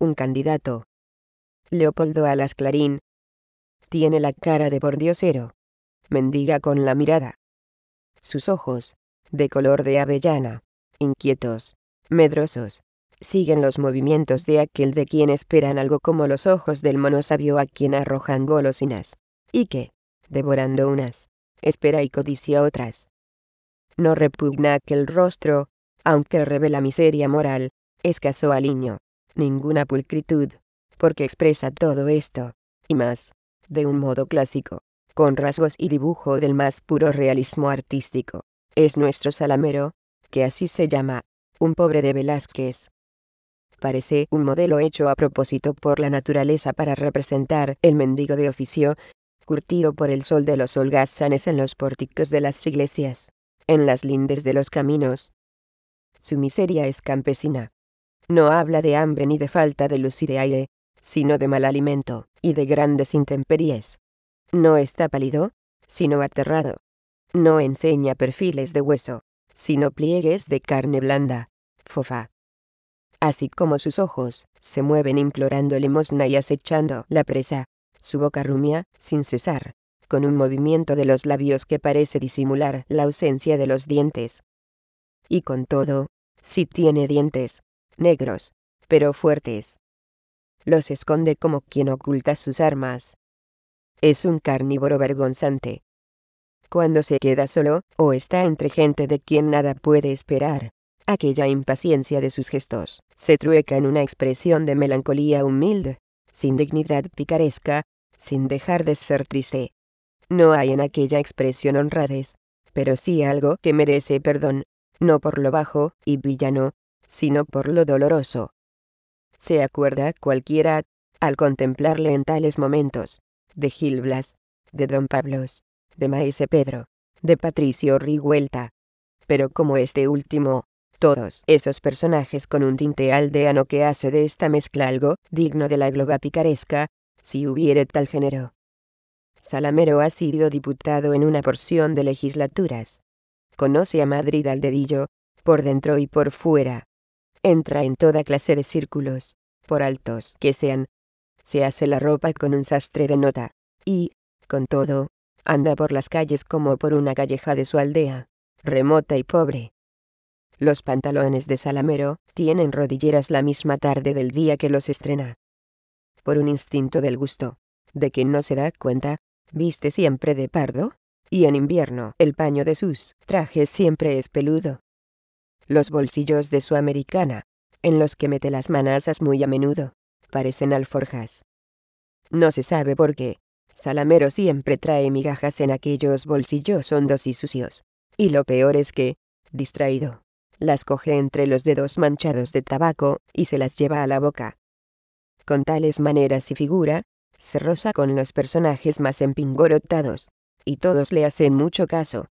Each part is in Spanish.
un candidato. Leopoldo Alas Clarín. Tiene la cara de bordiosero. Mendiga con la mirada. Sus ojos, de color de avellana, inquietos, medrosos, siguen los movimientos de aquel de quien esperan algo como los ojos del mono a quien arrojan golosinas, y que, devorando unas, espera y codicia otras. No repugna aquel rostro, aunque revela miseria moral, escaso aliño, ninguna pulcritud, porque expresa todo esto, y más, de un modo clásico, con rasgos y dibujo del más puro realismo artístico. Es nuestro Salamero, que así se llama, un pobre de Velázquez. Parece un modelo hecho a propósito por la naturaleza para representar el mendigo de oficio, curtido por el sol de los holgazanes en los pórticos de las iglesias, en las lindes de los caminos. Su miseria es campesina, no habla de hambre ni de falta de luz y de aire, sino de mal alimento, y de grandes intemperies. No está pálido, sino aterrado. No enseña perfiles de hueso, sino pliegues de carne blanda, fofa. Así como sus ojos, se mueven implorando limosna y acechando la presa, su boca rumia, sin cesar, con un movimiento de los labios que parece disimular la ausencia de los dientes. Y con todo, si tiene dientes, negros, pero fuertes. Los esconde como quien oculta sus armas. Es un carnívoro vergonzante. Cuando se queda solo, o está entre gente de quien nada puede esperar, aquella impaciencia de sus gestos se trueca en una expresión de melancolía humilde, sin dignidad picaresca, sin dejar de ser triste. No hay en aquella expresión honrades, pero sí algo que merece perdón, no por lo bajo y villano, sino por lo doloroso. Se acuerda cualquiera, al contemplarle en tales momentos, de Gil Blas, de Don Pablos, de Maese Pedro, de Patricio Riguelta. Pero como este último, todos esos personajes con un tinte aldeano que hace de esta mezcla algo digno de la gloga picaresca, si hubiere tal género. Salamero ha sido diputado en una porción de legislaturas. Conoce a Madrid al dedillo, por dentro y por fuera entra en toda clase de círculos, por altos que sean. Se hace la ropa con un sastre de nota, y, con todo, anda por las calles como por una calleja de su aldea, remota y pobre. Los pantalones de Salamero tienen rodilleras la misma tarde del día que los estrena. Por un instinto del gusto, de quien no se da cuenta, viste siempre de pardo, y en invierno el paño de sus trajes siempre es peludo los bolsillos de su americana, en los que mete las manazas muy a menudo, parecen alforjas. No se sabe por qué, Salamero siempre trae migajas en aquellos bolsillos hondos y sucios, y lo peor es que, distraído, las coge entre los dedos manchados de tabaco y se las lleva a la boca. Con tales maneras y figura, se roza con los personajes más empingorotados, y todos le hacen mucho caso.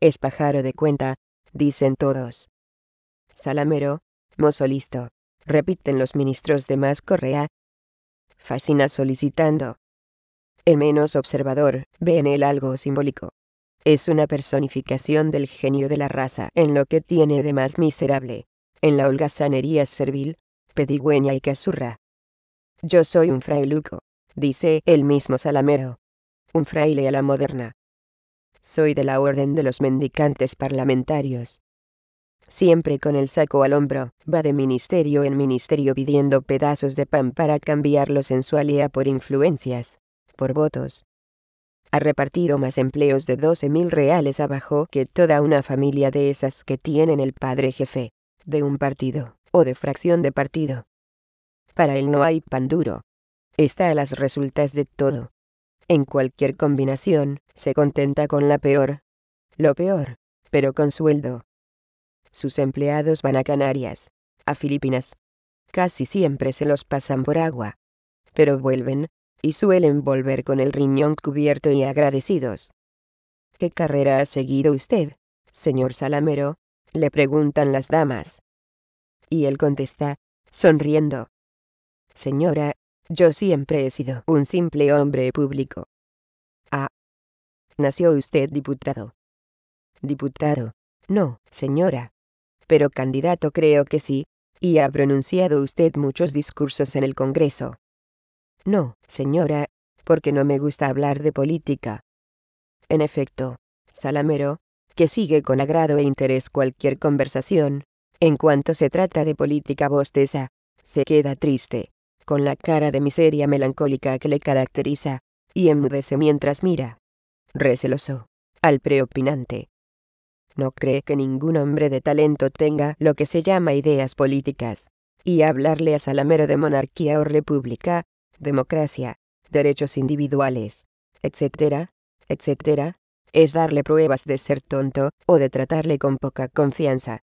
Es pájaro de cuenta, dicen todos. Salamero, mozo listo, repiten los ministros de más Correa. Fascina solicitando. El menos observador ve en él algo simbólico. Es una personificación del genio de la raza en lo que tiene de más miserable, en la holgazanería servil, pedigüeña y casurra. Yo soy un frailuco, dice el mismo Salamero. Un fraile a la moderna. Soy de la Orden de los Mendicantes Parlamentarios. Siempre con el saco al hombro, va de ministerio en ministerio pidiendo pedazos de pan para cambiarlos en su por influencias, por votos. Ha repartido más empleos de 12.000 mil reales abajo que toda una familia de esas que tienen el padre jefe, de un partido, o de fracción de partido. Para él no hay pan duro. Está a las resultas de todo en cualquier combinación, se contenta con la peor. Lo peor, pero con sueldo. Sus empleados van a Canarias, a Filipinas. Casi siempre se los pasan por agua. Pero vuelven, y suelen volver con el riñón cubierto y agradecidos. ¿Qué carrera ha seguido usted, señor Salamero? le preguntan las damas. Y él contesta, sonriendo. Señora, yo siempre he sido un simple hombre público. Ah. Nació usted diputado. Diputado. No, señora. Pero candidato creo que sí, y ha pronunciado usted muchos discursos en el Congreso. No, señora, porque no me gusta hablar de política. En efecto, Salamero, que sigue con agrado e interés cualquier conversación, en cuanto se trata de política bosteza, se queda triste con la cara de miseria melancólica que le caracteriza, y enmudece mientras mira. Receloso. Al preopinante. No cree que ningún hombre de talento tenga lo que se llama ideas políticas. Y hablarle a Salamero de monarquía o república, democracia, derechos individuales, etcétera, etcétera, es darle pruebas de ser tonto o de tratarle con poca confianza.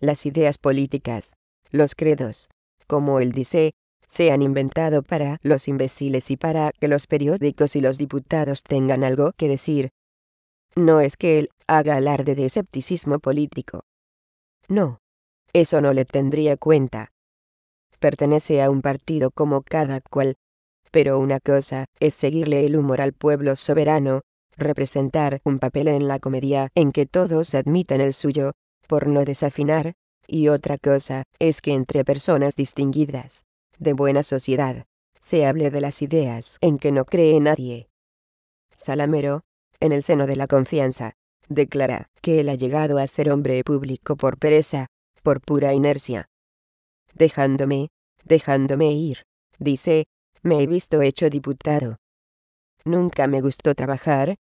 Las ideas políticas, los credos, como él dice, se han inventado para los imbéciles y para que los periódicos y los diputados tengan algo que decir. No es que él haga alarde de escepticismo político. No. Eso no le tendría cuenta. Pertenece a un partido como cada cual. Pero una cosa es seguirle el humor al pueblo soberano, representar un papel en la comedia en que todos admitan el suyo, por no desafinar, y otra cosa es que entre personas distinguidas, de buena sociedad, se hable de las ideas en que no cree nadie. Salamero, en el seno de la confianza, declara que él ha llegado a ser hombre público por pereza, por pura inercia. Dejándome, dejándome ir, dice, me he visto hecho diputado. Nunca me gustó trabajar.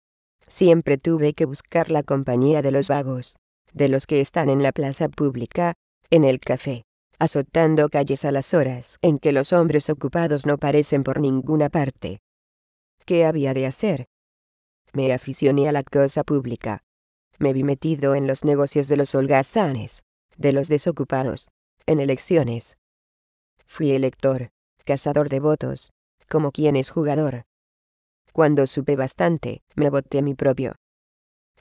Siempre tuve que buscar la compañía de los vagos, de los que están en la plaza pública, en el café, azotando calles a las horas en que los hombres ocupados no parecen por ninguna parte. ¿Qué había de hacer? Me aficioné a la cosa pública. Me vi metido en los negocios de los holgazanes, de los desocupados, en elecciones. Fui elector, cazador de votos, como quien es jugador. Cuando supe bastante, me voté a mi propio.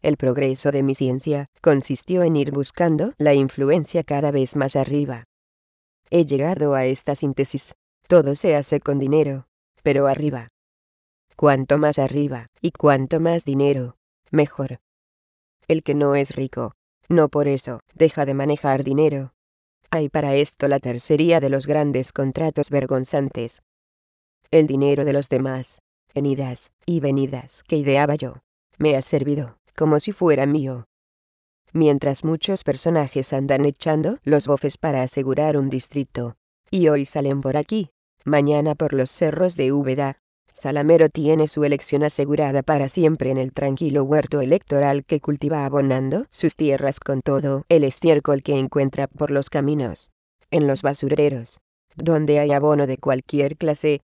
El progreso de mi ciencia consistió en ir buscando la influencia cada vez más arriba, He llegado a esta síntesis. Todo se hace con dinero, pero arriba. Cuanto más arriba y cuanto más dinero, mejor. El que no es rico, no por eso deja de manejar dinero. Hay para esto la tercería de los grandes contratos vergonzantes. El dinero de los demás, venidas y venidas que ideaba yo, me ha servido, como si fuera mío, mientras muchos personajes andan echando los bofes para asegurar un distrito. Y hoy salen por aquí, mañana por los cerros de Úbeda. Salamero tiene su elección asegurada para siempre en el tranquilo huerto electoral que cultiva abonando sus tierras con todo el estiércol que encuentra por los caminos, en los basureros, donde hay abono de cualquier clase,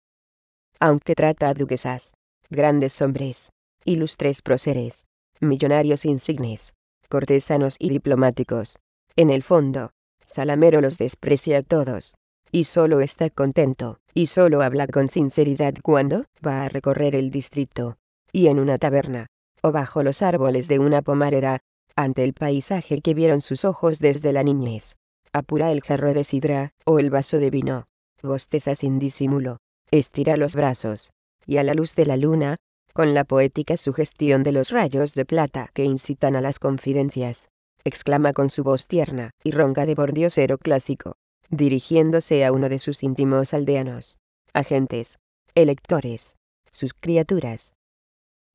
aunque trata a duquesas, grandes hombres, ilustres próceres, millonarios insignes, cortesanos y diplomáticos. En el fondo, Salamero los desprecia a todos. Y solo está contento, y solo habla con sinceridad cuando va a recorrer el distrito. Y en una taberna, o bajo los árboles de una pomareda, ante el paisaje que vieron sus ojos desde la niñez. Apura el jarro de sidra, o el vaso de vino. Bosteza sin disimulo. Estira los brazos. Y a la luz de la luna, con la poética sugestión de los rayos de plata que incitan a las confidencias, exclama con su voz tierna y ronca de bordiosero clásico, dirigiéndose a uno de sus íntimos aldeanos, agentes, electores, sus criaturas.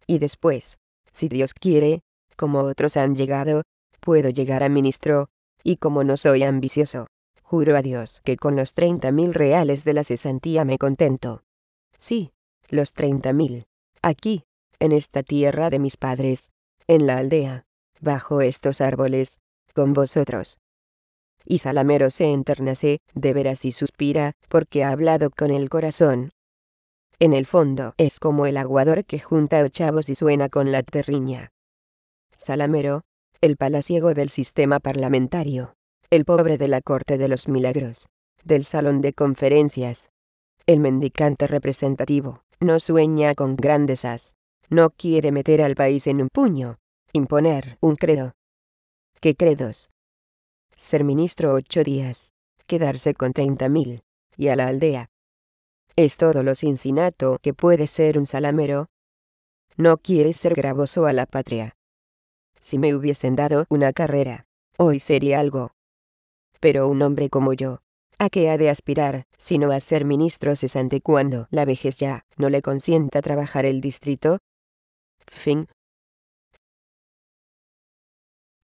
Y después, si Dios quiere, como otros han llegado, puedo llegar a ministro, y como no soy ambicioso, juro a Dios que con los treinta mil reales de la cesantía me contento. Sí, los treinta mil aquí, en esta tierra de mis padres, en la aldea, bajo estos árboles, con vosotros. Y Salamero se enternece, de veras y suspira, porque ha hablado con el corazón. En el fondo es como el aguador que junta ochavos y suena con la terriña. Salamero, el palaciego del sistema parlamentario, el pobre de la corte de los milagros, del salón de conferencias, el mendicante representativo, no sueña con grandezas. No quiere meter al país en un puño. Imponer un credo. ¿Qué credos? Ser ministro ocho días. Quedarse con treinta mil. Y a la aldea. Es todo lo cincinato que puede ser un salamero. No quiere ser gravoso a la patria. Si me hubiesen dado una carrera, hoy sería algo. Pero un hombre como yo, ¿A qué ha de aspirar, sino a ser ministro cesante cuando la vejez ya no le consienta trabajar el distrito? Fin.